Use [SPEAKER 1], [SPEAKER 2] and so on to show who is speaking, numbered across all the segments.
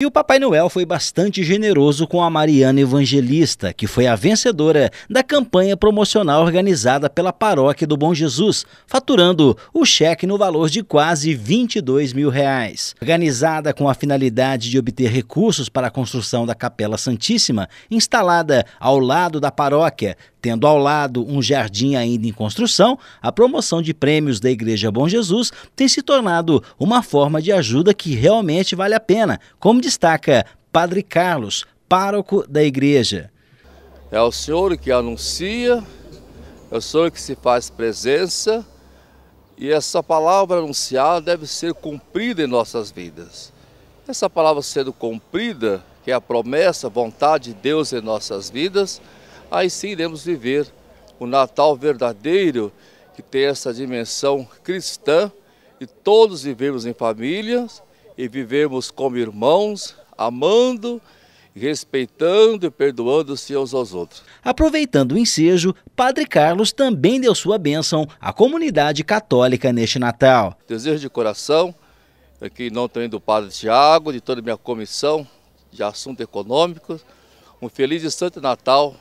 [SPEAKER 1] E o Papai Noel foi bastante generoso com a Mariana Evangelista, que foi a vencedora da campanha promocional organizada pela Paróquia do Bom Jesus, faturando o cheque no valor de quase 22 mil reais. Organizada com a finalidade de obter recursos para a construção da Capela Santíssima, instalada ao lado da paróquia, Tendo ao lado um jardim ainda em construção, a promoção de prêmios da Igreja Bom Jesus tem se tornado uma forma de ajuda que realmente vale a pena, como destaca Padre Carlos, pároco da igreja.
[SPEAKER 2] É o Senhor que anuncia, é o Senhor que se faz presença, e essa palavra anunciada deve ser cumprida em nossas vidas. Essa palavra sendo cumprida, que é a promessa, a vontade de Deus em nossas vidas, aí sim iremos viver o Natal verdadeiro, que tem essa dimensão cristã, e todos vivemos em famílias e vivemos como irmãos, amando, respeitando e perdoando-se uns aos outros.
[SPEAKER 1] Aproveitando o ensejo, Padre Carlos também deu sua bênção à comunidade católica neste Natal.
[SPEAKER 2] Desejo de coração, aqui não também do Padre Tiago, de toda a minha comissão de assuntos econômicos, um feliz e santo Natal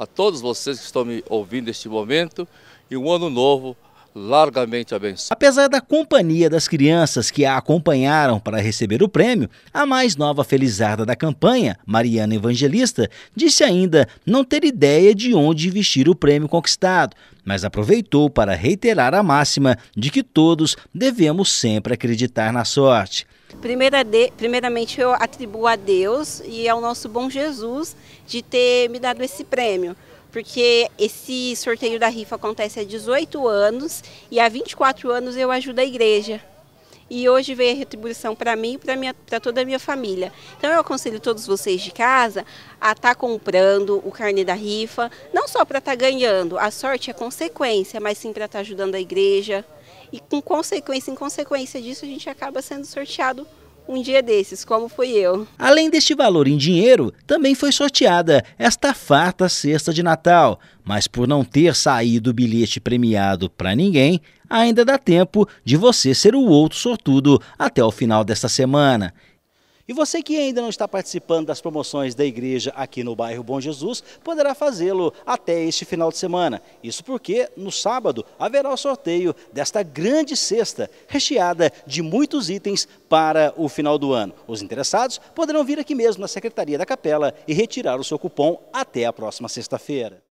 [SPEAKER 2] a todos vocês que estão me ouvindo neste momento e um ano novo largamente abençoado.
[SPEAKER 1] Apesar da companhia das crianças que a acompanharam para receber o prêmio, a mais nova felizarda da campanha, Mariana Evangelista, disse ainda não ter ideia de onde investir o prêmio conquistado, mas aproveitou para reiterar a máxima de que todos devemos sempre acreditar na sorte.
[SPEAKER 3] primeiramente, eu atribuo a Deus e ao nosso bom Jesus de ter me dado esse prêmio porque esse sorteio da rifa acontece há 18 anos e há 24 anos eu ajudo a igreja. E hoje veio a retribuição para mim e para toda a minha família. Então eu aconselho todos vocês de casa a estar tá comprando o carne da rifa, não só para estar tá ganhando, a sorte é consequência, mas sim para estar tá ajudando a igreja. E com consequência, em consequência disso, a gente acaba sendo sorteado um dia desses, como fui eu.
[SPEAKER 1] Além deste valor em dinheiro, também foi sorteada esta farta cesta de Natal, mas por não ter saído o bilhete premiado para ninguém, ainda dá tempo de você ser o outro sortudo até o final desta semana. E você que ainda não está participando das promoções da igreja aqui no bairro Bom Jesus, poderá fazê-lo até este final de semana. Isso porque no sábado haverá o sorteio desta grande cesta, recheada de muitos itens para o final do ano. Os interessados poderão vir aqui mesmo na Secretaria da Capela e retirar o seu cupom até a próxima sexta-feira.